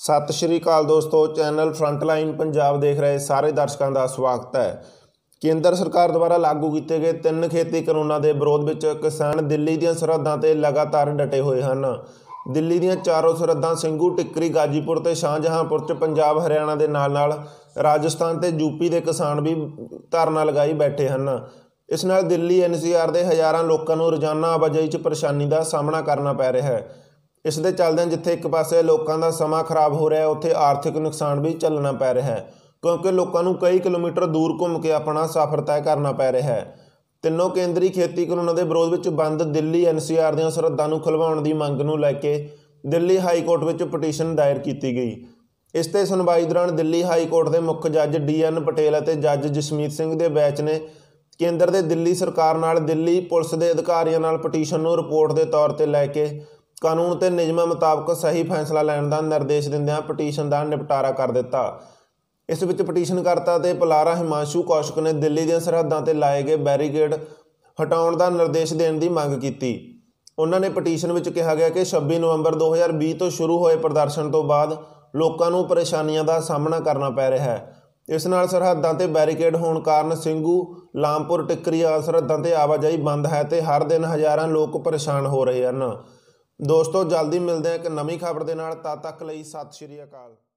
ਸਤਿ ਸ਼੍ਰੀ ਅਕਾਲ ਦੋਸਤੋ channel frontline Punjab ਦੇਖ ਰਹੇ ਸਾਰੇ ਦਰਸ਼ਕਾਂ ਦਾ ਸਵਾਗਤ ਹੈ ਕੇਂਦਰ ਸਰਕਾਰ ਦੁਆਰਾ ਲਾਗੂ ਕੀਤੇ ਗਏ ਤਿੰਨ ਖੇਤੀ ਕਾਨੂੰਨਾਂ ਦੇ ਵਿਰੋਧ ਵਿੱਚ ਕਿਸਾਨ ਦਿੱਲੀ ਦੀਆਂ ਸਰਹੱਦਾਂ ਤੇ ਲਗਾਤਾਰ ਡਟੇ ਹੋਏ ਹਨ ਦਿੱਲੀ ਦੀਆਂ ਚਾਰੋਂ ਸਰਹੱਦਾਂ ਸਿੰਘੂ ਟਿੱਕਰੀ ਗਾਜੀਪੁਰ ਤੇ ਸ਼ਾਹਜਹਾਂਪੁਰ 'ਚ ਪੰਜਾਬ ਹਰਿਆਣਾ ਦੇ ਨਾਲ-ਨਾਲ ਰਾਜਸਥਾਨ ਤੇ ਯੂਪੀ ਦੇ ਕਿਸਾਨ ਵੀ ਧਰਨਾ ਲਗਾਈ ਬੈਠੇ ਹਨ ਇਸ ਨਾਲ ਦਿੱਲੀ ਐਨਸੀਆਰ ਦੇ ਹਜ਼ਾਰਾਂ ਲੋਕਾਂ ਨੂੰ ਰੋਜ਼ਾਨਾ ਆਵਾਜਾਈ 'ਚ ਪਰੇਸ਼ਾਨੀ ਦਾ ਸਾਹਮਣਾ ਕਰਨਾ ਪੈ ਰਿਹਾ ਹੈ ਇਸ ਦੇ ਚੱਲਦਿਆਂ ਜਿੱਥੇ ਇੱਕ ਪਾਸੇ ਲੋਕਾਂ ਦਾ ਸਮਾਂ ਖਰਾਬ ਹੋ ਰਿਹਾ ਹੈ ਉੱਥੇ ਆਰਥਿਕ ਨੁਕਸਾਨ ਵੀ ਚੱਲਣਾ ਪੈ ਰਿਹਾ ਹੈ ਕਿਉਂਕਿ ਲੋਕਾਂ ਨੂੰ ਕਈ ਕਿਲੋਮੀਟਰ ਦੂਰ ਘੁੰਮ ਕੇ ਆਪਣਾ ਸਫ਼ਰ ਤੈਅ ਕਰਨਾ ਪੈ ਰਿਹਾ ਹੈ ਤਿੰਨੋਂ ਕੇਂਦਰੀ ਖੇਤੀ ਕਾਨੂੰਨਾਂ ਦੇ ਵਿਰੋਧ ਵਿੱਚ ਬੰਦ ਦਿੱਲੀ ਐਨਸੀਆਰ ਦੀਆਂ ਸਰਹੱਦਾਂ ਨੂੰ ਖੁਲਵਾਉਣ ਦੀ ਮੰਗ ਨੂੰ ਲੈ ਕੇ ਦਿੱਲੀ ਹਾਈ ਕੋਰਟ ਵਿੱਚ ਪਟੀਸ਼ਨ ਦਾਇਰ ਕੀਤੀ ਗਈ ਇਸ ਤੇ ਸੁਣਵਾਈ ਦੌਰਾਨ ਦਿੱਲੀ ਹਾਈ ਕੋਰਟ ਦੇ ਮੁੱਖ ਜੱਜ ਡੀ ਐਨ ਪਟੇਲ ਅਤੇ ਜੱਜ ਜਸਮੀਤ ਸਿੰਘ ਦੇ ਬੈਚ ਨੇ ਕੇਂਦਰ ਦੇ ਦਿੱਲੀ ਸਰਕਾਰ ਨਾਲ ਦਿੱਲੀ ਪੁਲਿਸ ਦੇ ਅਧਿਕਾਰੀਆਂ ਨਾਲ ਪਟੀਸ਼ਨ ਨੂੰ ਰਿਪੋਰਟ ਦੇ ਤੌਰ ਤੇ ਲੈ ਕੇ ਕਾਨੂੰਨ ਤੇ ਨਿਯਮਾਂ ਮੁਤਾਬਕ ਸਹੀ ਫੈਸਲਾ ਲੈਣ ਦਾ ਨਿਰਦੇਸ਼ ਦਿੰਦਿਆਂ ਪਟੀਸ਼ਨ ਦਾ ਨਿਪਟਾਰਾ ਕਰ ਦਿੱਤਾ ਇਸ ਵਿੱਚ ਪਟੀਸ਼ਨ ਕਰਤਾ ਤੇ ਪਲਾਰਾ ਹਿਮਾਂਸ਼ੂ ਕੌਸ਼ਕ ਨੇ ਦਿੱਲੀ ਦੀਆਂ ਸਰਹੱਦਾਂ ਤੇ ਲਾਏ ਗਏ ਬੈਰੀਗੇਡ ਹਟਾਉਣ ਦਾ ਨਿਰਦੇਸ਼ ਦੇਣ ਦੀ ਮੰਗ ਕੀਤੀ ਉਹਨਾਂ ਨੇ ਪਟੀਸ਼ਨ ਵਿੱਚ ਕਿਹਾ ਗਿਆ ਕਿ 26 ਨਵੰਬਰ 2020 ਤੋਂ ਸ਼ੁਰੂ ਹੋਏ ਪ੍ਰਦਰਸ਼ਨ ਤੋਂ ਬਾਅਦ ਲੋਕਾਂ ਨੂੰ ਪਰੇਸ਼ਾਨੀਆਂ ਦਾ ਸਾਹਮਣਾ ਕਰਨਾ ਪੈ ਰਿਹਾ ਹੈ ਇਸ ਨਾਲ ਸਰਹੱਦਾਂ ਤੇ ਬੈਰੀਕੇਡ ਹੋਣ ਕਾਰਨ ਸਿੰਘੂ ਲਾਮਪੁਰ ਟਿੱਕਰੀ ਸਰਹੱਦਾਂ ਤੇ ਆਵਾਜਾਈ ਬੰਦ ਹੈ ਤੇ ਹਰ ਦਿਨ ਹਜ਼ਾਰਾਂ ਲੋਕ ਪਰੇਸ਼ਾਨ ਹੋ ਰਹੇ ਹਨ ਦੋਸਤੋ ਜਲਦੀ ਮਿਲਦੇ ਹਾਂ ਇੱਕ ਨਵੀਂ ਖਬਰ ਦੇ ਨਾਲ ਤਦ ਤੱਕ ਲਈ ਸਤਿ ਸ਼੍ਰੀ ਅਕਾਲ